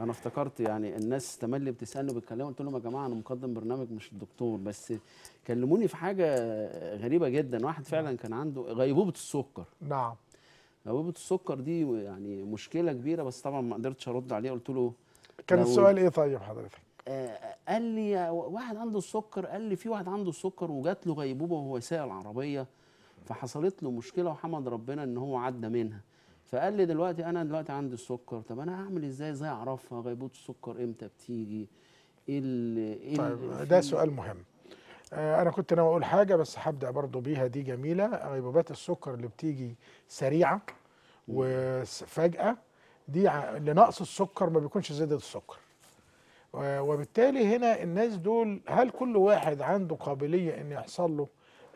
انا افتكرت يعني الناس تملي بتسالني وبتكلمني قلت لهم يا جماعه انا مقدم برنامج مش الدكتور بس كلموني في حاجه غريبه جدا واحد فعلا نعم. كان عنده غيبوبه السكر نعم غيبوبه السكر دي يعني مشكله كبيره بس طبعا ما قدرتش ارد عليه قلت له كان السؤال ايه طيب حضرتك آه، قال لي واحد عنده السكر قال لي في واحد عنده السكر وجات له غيبوبه وهو سايق العربيه فحصلت له مشكله وحمد ربنا ان هو عدى منها فقال لي دلوقتي انا دلوقتي عندي السكر طب انا هعمل ازاي ازاي اعرفها غيبوبه السكر امتى بتيجي ايه, إيه طيب ده سؤال مهم آه انا كنت ناوي اقول حاجه بس هبدا برضو بيها دي جميله غيبوبات السكر اللي بتيجي سريعه وفجاه دي لنقص السكر ما بيكونش زياده السكر وبالتالي هنا الناس دول هل كل واحد عنده قابليه ان يحصل له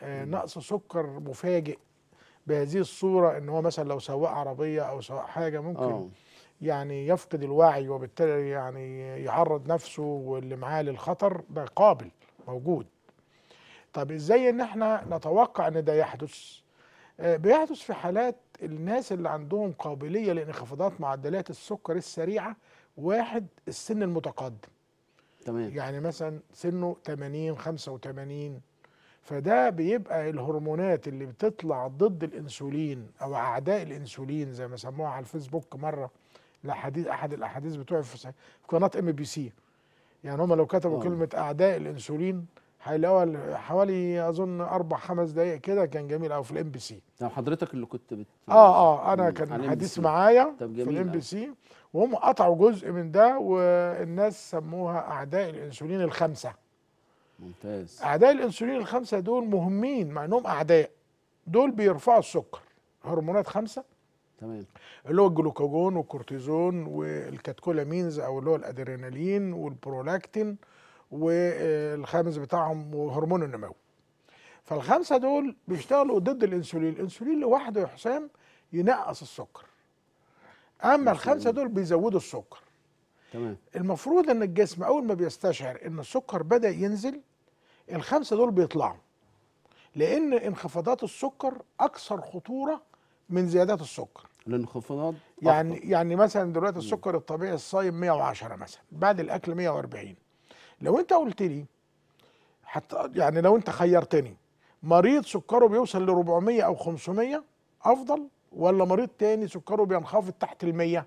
آه، نقص سكر مفاجئ بهذه الصورة ان هو مثلا لو سواق عربية او سواق حاجة ممكن أوه. يعني يفقد الوعي وبالتالي يعني يعرض نفسه واللي معاه للخطر ده قابل موجود طب ازاي ان احنا نتوقع ان ده يحدث آه، بيحدث في حالات الناس اللي عندهم قابلية لانخفاضات معدلات السكر السريعة واحد السن المتقدم تمام يعني مثلا سنه 80 85 فده بيبقى الهرمونات اللي بتطلع ضد الانسولين او اعداء الانسولين زي ما سموها على الفيسبوك مره لحديث احد الاحاديث بتوعي في قناه ام بي سي يعني هم لو كتبوا أوه. كلمه اعداء الانسولين هيلاقوا حوالي اظن اربع خمس دقائق كده كان جميل قوي في الام بي سي لو حضرتك اللي كنت بت اه اه انا كان حديث معايا في الام بي سي وهم قطعوا جزء من ده والناس سموها اعداء الانسولين الخمسه ممتاز اعداء الانسولين الخمسه دول مهمين مع انهم اعداء دول بيرفعوا السكر هرمونات خمسه تمام اللي هو الجلوكاجون والكورتيزون والكاتكولامينز او اللي هو الادرينالين والبرولاكتين والخامس بتاعهم وهرمون النمو فالخمسه دول بيشتغلوا ضد الانسولين الانسولين لوحده يا حسام ينقص السكر اما الخمسه دول بيزودوا السكر تمام المفروض ان الجسم اول ما بيستشعر ان السكر بدا ينزل الخمسه دول بيطلعوا لان انخفاضات السكر اكثر خطوره من زيادات السكر الانخفاضات يعني يعني مثلا دلوقتي السكر الطبيعي الصايم 110 مثلا بعد الاكل 140 لو انت قلت لي حتى يعني لو انت خيرتني مريض سكره بيوصل ل 400 او 500 افضل ولا مريض تاني سكره بينخفض تحت ال 100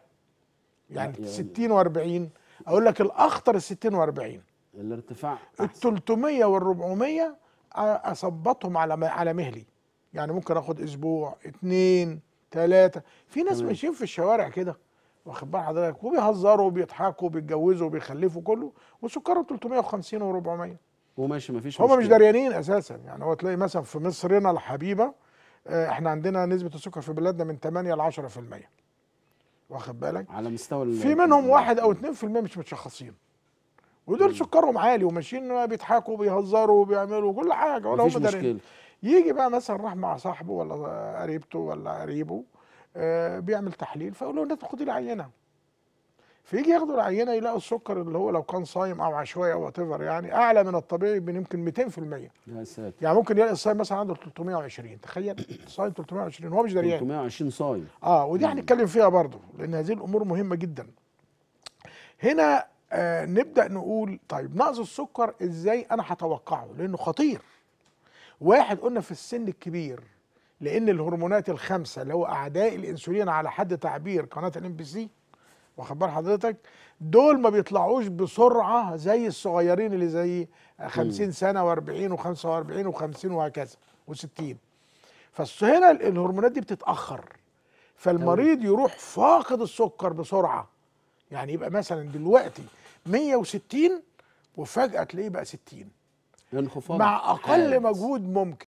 يعني 60 يعني و40 اقول لك الاخطر ال 60 و40 الارتفاع ال 300 وال 400 اثبطهم على على مهلي يعني ممكن اخد اسبوع اتنين تلاته في ناس ماشيين في الشوارع كده واخد بال حضرتك وبيهزروا وبيضحكوا وبيتجوزوا وبيخلفوا كله وسكرهم 350 و400 وماشي ما فيش هم مش دريانين اساسا يعني هو تلاقي مثلا في مصرنا الحبيبه آه، احنا عندنا نسبه السكر في بلادنا من 8 ل 10% واخد بالك على مستوى في منهم واحد او 2% مش متشخصين ودول سكرهم عالي وماشيين بيضحكوا وبيهزروا وبيعملوا كل حاجه ولا هم دارين يجي بقى مثلا راح مع صاحبه ولا قريبته ولا قريبه آه بيعمل تحليل فيقول له انت خد العينه فيجي ياخدوا العينه يلاقوا السكر اللي هو لو كان صايم او عشوائي او وات يعني اعلى من الطبيعي يمكن 200% يا ساتر يعني ممكن يلاقي الصايم مثلا عنده 320 تخيل صايم 320 هو مش دريان 320 صايم اه ودي هنتكلم فيها برضه لان هذه الامور مهمه جدا هنا آه نبدا نقول طيب نقص السكر ازاي انا هتوقعه لانه خطير واحد قلنا في السن الكبير لان الهرمونات الخمسه اللي هو اعداء الانسولين على حد تعبير قناه الام بي سي واخد حضرتك دول ما بيطلعوش بسرعه زي الصغيرين اللي زي 50 سنه و40 و45 و50 وهكذا و60 فهنا الهرمونات دي بتتاخر فالمريض يروح فاقد السكر بسرعه يعني يبقى مثلا دلوقتي 160 وفجاه تلاقيه بقى 60 انخفاض مع اقل حالة. مجهود ممكن